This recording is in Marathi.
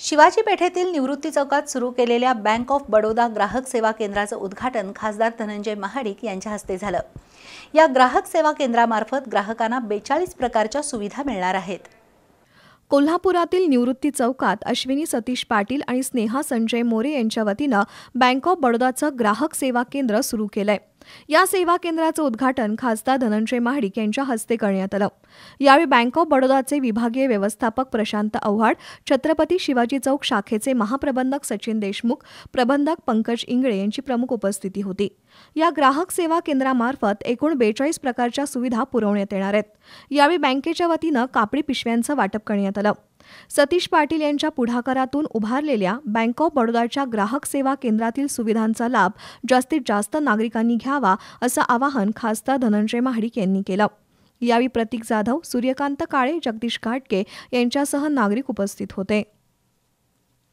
शिवाजी पेठेतील निवृत्ती चौकात सुरू केलेल्या बँक ऑफ बडोदा ग्राहक सेवा केंद्राचं उद्घाटन खासदार धनंजय महाडिक यांच्या हस्ते झालं या ग्राहक सेवा केंद्रामार्फत ग्राहकांना बेचाळीस प्रकारच्या सुविधा मिळणार आहेत कोल्हापुरातील निवृत्ती चौकात अश्विनी सतीश पाटील आणि स्नेहा संजय मोरे यांच्या वतीनं बँक ऑफ बडोदाचं ग्राहक सेवा केंद्र सुरू केलं आहे या सेवा केंद्राचं उद्घाटन खासदार धनंजय महाडिक यांच्या हस्ते करण्यात आलं यावेळी बँक ऑफ बडोदाचे विभागीय व्यवस्थापक प्रशांत आव्हाड छत्रपती शिवाजी चौक शाखेचे महाप्रबंधक सचिन देशमुख प्रबंधक पंकज इंगळे यांची प्रमुख उपस्थिती होती या ग्राहक सेवा केंद्रामार्फत एकूण बेचाळीस प्रकारच्या सुविधा पुरवण्यात येणार आहेत यावेळी बँकेच्या वतीनं कापडी पिशव्यांचं वाटप करण्यात आलं सतीश पाटील यांच्या पुढाकारातून उभारलेल्या बँक ऑफ बडोदाच्या ग्राहक सेवा केंद्रातील सुविधांचा लाभ जास्तीत जास्त नागरिकांनी घ्यावा असं आवाहन खासदार धनंजय महाडिक यांनी केलं यावेळी प्रतीक जाधव सूर्यकांत काळे जगदीश घाटके यांच्यासह नागरिक उपस्थित होते